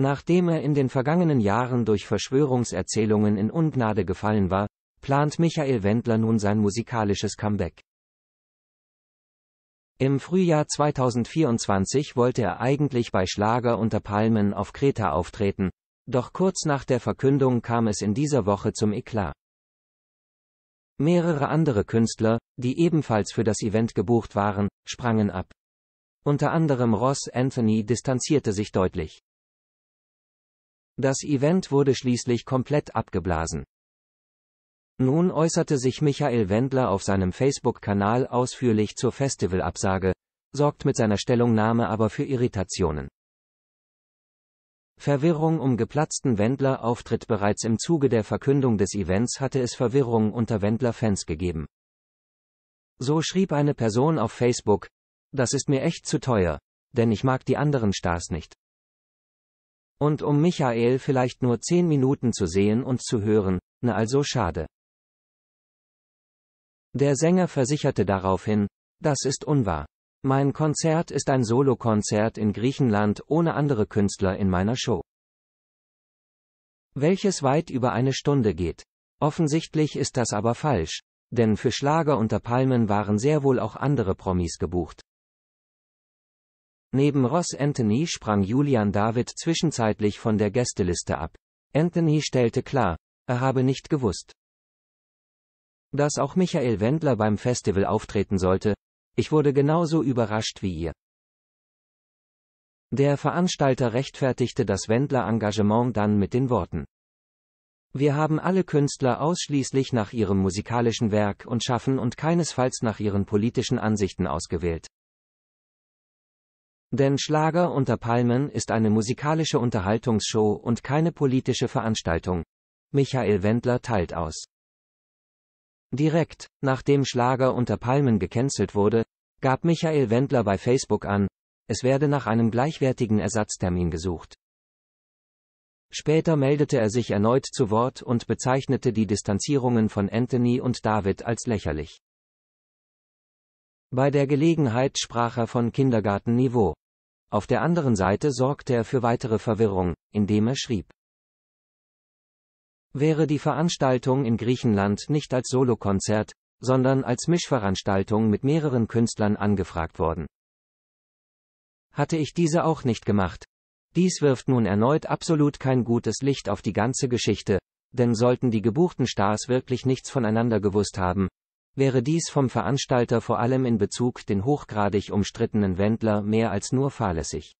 Nachdem er in den vergangenen Jahren durch Verschwörungserzählungen in Ungnade gefallen war, plant Michael Wendler nun sein musikalisches Comeback. Im Frühjahr 2024 wollte er eigentlich bei Schlager unter Palmen auf Kreta auftreten, doch kurz nach der Verkündung kam es in dieser Woche zum Eklat. Mehrere andere Künstler, die ebenfalls für das Event gebucht waren, sprangen ab. Unter anderem Ross Anthony distanzierte sich deutlich. Das Event wurde schließlich komplett abgeblasen. Nun äußerte sich Michael Wendler auf seinem Facebook-Kanal ausführlich zur Festivalabsage, sorgt mit seiner Stellungnahme aber für Irritationen. Verwirrung um geplatzten Wendler-Auftritt Bereits im Zuge der Verkündung des Events hatte es Verwirrung unter Wendler-Fans gegeben. So schrieb eine Person auf Facebook, das ist mir echt zu teuer, denn ich mag die anderen Stars nicht. Und um Michael vielleicht nur zehn Minuten zu sehen und zu hören, na ne also schade. Der Sänger versicherte daraufhin, das ist unwahr. Mein Konzert ist ein Solokonzert in Griechenland ohne andere Künstler in meiner Show. Welches weit über eine Stunde geht. Offensichtlich ist das aber falsch, denn für Schlager unter Palmen waren sehr wohl auch andere Promis gebucht. Neben Ross Anthony sprang Julian David zwischenzeitlich von der Gästeliste ab. Anthony stellte klar, er habe nicht gewusst, dass auch Michael Wendler beim Festival auftreten sollte. Ich wurde genauso überrascht wie ihr. Der Veranstalter rechtfertigte das Wendler-Engagement dann mit den Worten. Wir haben alle Künstler ausschließlich nach ihrem musikalischen Werk und Schaffen und keinesfalls nach ihren politischen Ansichten ausgewählt. Denn Schlager unter Palmen ist eine musikalische Unterhaltungsshow und keine politische Veranstaltung. Michael Wendler teilt aus. Direkt, nachdem Schlager unter Palmen gecancelt wurde, gab Michael Wendler bei Facebook an, es werde nach einem gleichwertigen Ersatztermin gesucht. Später meldete er sich erneut zu Wort und bezeichnete die Distanzierungen von Anthony und David als lächerlich. Bei der Gelegenheit sprach er von Kindergartenniveau. Auf der anderen Seite sorgte er für weitere Verwirrung, indem er schrieb. Wäre die Veranstaltung in Griechenland nicht als Solokonzert, sondern als Mischveranstaltung mit mehreren Künstlern angefragt worden. Hatte ich diese auch nicht gemacht. Dies wirft nun erneut absolut kein gutes Licht auf die ganze Geschichte, denn sollten die gebuchten Stars wirklich nichts voneinander gewusst haben, Wäre dies vom Veranstalter vor allem in Bezug den hochgradig umstrittenen Wendler mehr als nur fahrlässig.